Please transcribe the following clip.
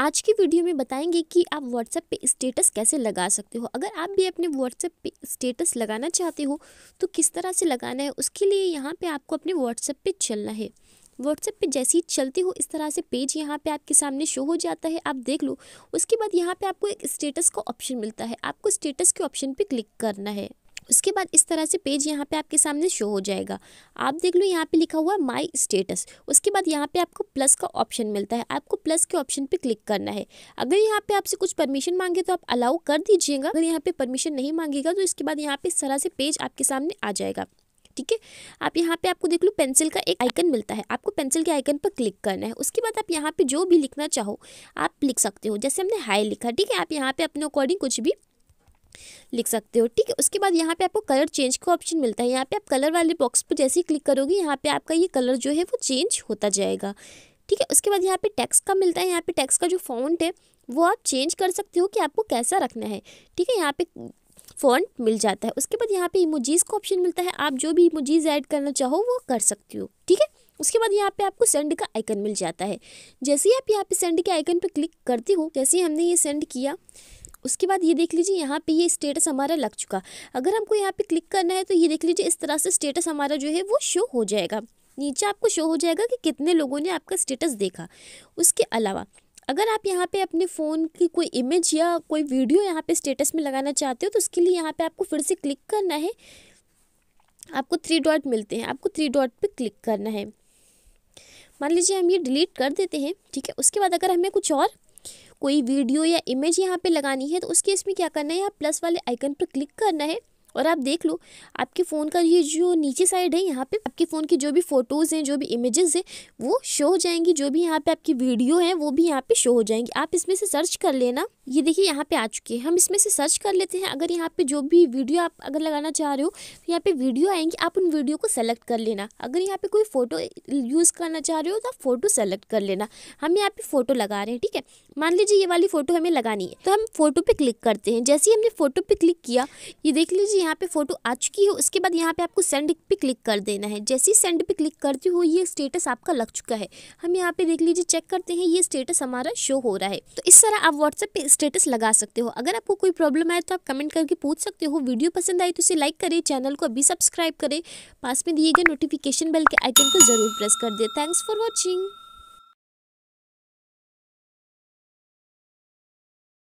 आज की वीडियो में बताएंगे कि आप व्हाट्सएप पे स्टेटस कैसे लगा सकते हो अगर आप भी अपने व्हाट्सएप पे स्टेटस लगाना चाहते हो तो किस तरह से लगाना है उसके लिए यहाँ पे आपको अपने व्हाट्सएप पे चलना है व्हाट्सएप पे जैसे ही चलते हो इस तरह से पेज यहाँ पे आपके सामने शो हो जाता है आप देख लो उसके बाद यहाँ पे आपको एक स्टेटस का ऑप्शन मिलता है आपको स्टेटस के ऑप्शन पे क्लिक करना है उसके बाद इस तरह से पेज यहाँ पे आपके सामने शो हो जाएगा आप देख लो यहाँ पे लिखा हुआ है माई स्टेटस उसके बाद यहाँ पे आपको प्लस का ऑप्शन मिलता है आपको प्लस के ऑप्शन पे क्लिक करना है अगर यहाँ पे आपसे कुछ परमिशन मांगे तो आप अलाउ कर दीजिएगा अगर यहाँ पे परमिशन नहीं मांगेगा तो इसके बाद यहाँ पे इस तरह से पेज आपके सामने आ जाएगा ठीक है आप यहाँ पे आपको देख लो पेंसिल का एक आइकन मिलता है आपको पेंसिल के आइकन पर क्लिक करना है उसके बाद आप यहाँ पे जो भी लिखना चाहो आप लिख सकते हो जैसे हमने हाई लिखा ठीक है आप यहाँ पे अपने अकॉर्डिंग कुछ भी लिख सकते हो ठीक है उसके बाद यहाँ पे आपको कलर चेंज का ऑप्शन मिलता है यहाँ पे आप कलर वाले बॉक्स पर जैसे ही क्लिक करोगे यहाँ पे आपका ये कलर जो है वो चेंज होता जाएगा ठीक है उसके बाद यहाँ पे टैक्स का मिलता है यहाँ पे टैक्स का जो फॉन्ट है वो आप चेंज कर सकते हो कि आपको कैसा रखना है ठीक है यहाँ पे फॉन्ट मिल जाता है उसके बाद यहाँ पे इमोजीज़ का ऑप्शन मिलता है आप जो भी इमोजीज़ ऐड करना चाहो वो कर सकती हो ठीक है उसके बाद यहाँ पे आपको सेंड का आइकन मिल जाता है जैसे ही आप यहाँ पे सेंड के आइकन पे क्लिक करती हो जैसे ही हमने ये सेंड किया उसके बाद ये देख लीजिए यहाँ पे ये स्टेटस हमारा लग चुका अगर हमको यहाँ पे क्लिक करना है तो ये देख लीजिए इस तरह से स्टेटस हमारा जो है वो शो हो जाएगा नीचे आपको शो हो जाएगा कि कितने लोगों ने आपका स्टेटस देखा उसके अलावा अगर आप यहाँ पे अपने फ़ोन की कोई इमेज या कोई वीडियो यहाँ पे स्टेटस में लगाना चाहते हो तो उसके लिए यहाँ पे आपको फिर से क्लिक करना है आपको थ्री डॉट मिलते हैं आपको थ्री डॉट पे क्लिक करना है मान लीजिए हम ये डिलीट कर देते हैं ठीक है उसके बाद अगर हमें कुछ और कोई वीडियो या इमेज यहाँ पे लगानी है तो उसके इसमें क्या करना है यहाँ प्लस वाले आइकन पर क्लिक करना है और आप देख लो आपके फ़ोन का ये जो नीचे साइड है यहाँ पे आपके फ़ोन की जो भी फ़ोटोज़ हैं जो भी इमेजेस हैं वो शो हो जाएंगी जो भी यहाँ पे आपकी वीडियो है वो भी यहाँ पे शो हो जाएंगी आप इसमें से सर्च कर लेना ये देखिए यहाँ पे आ चुके हैं हम इसमें से सर्च कर लेते हैं अगर यहाँ पे जो भी वीडियो आप अगर लगाना चाह रहे हो तो यहाँ पे वीडियो आएंगी आप उन वीडियो को सेलेक्ट कर लेना अगर यहाँ पे कोई फ़ोटो यूज़ करना चाह रहे हो तो आप फ़ोटो सेलेक्ट कर लेना हम यहाँ पे फ़ोटो लगा रहे हैं ठीक है मान लीजिए ये वाली फ़ोटो हमें लगानी है तो हम फ़ोटो पर क्लिक करते हैं जैसे ही हमने फ़ोटो पर क्लिक किया ये देख लीजिए यहाँ पे फ़ोटो आ चुकी है उसके बाद यहाँ पे आपको सेंड पे क्लिक कर देना है जैसे ही सेंड पे क्लिक करते हो ये स्टेटस आपका लग चुका है हम यहाँ पे देख लीजिए चेक करते हैं ये स्टेटस हमारा शो हो रहा है तो इस तरह आप व्हाट्सएप पे स्टेटस लगा सकते हो अगर आपको कोई प्रॉब्लम आए तो आप कमेंट करके पूछ सकते हो वीडियो पसंद आए तो इसे लाइक करें चैनल को अभी सब्सक्राइब करें पास में दिए गए नोटिफिकेशन बेल के आइकन को ज़रूर प्रेस कर दे थैंक्स फॉर वॉचिंग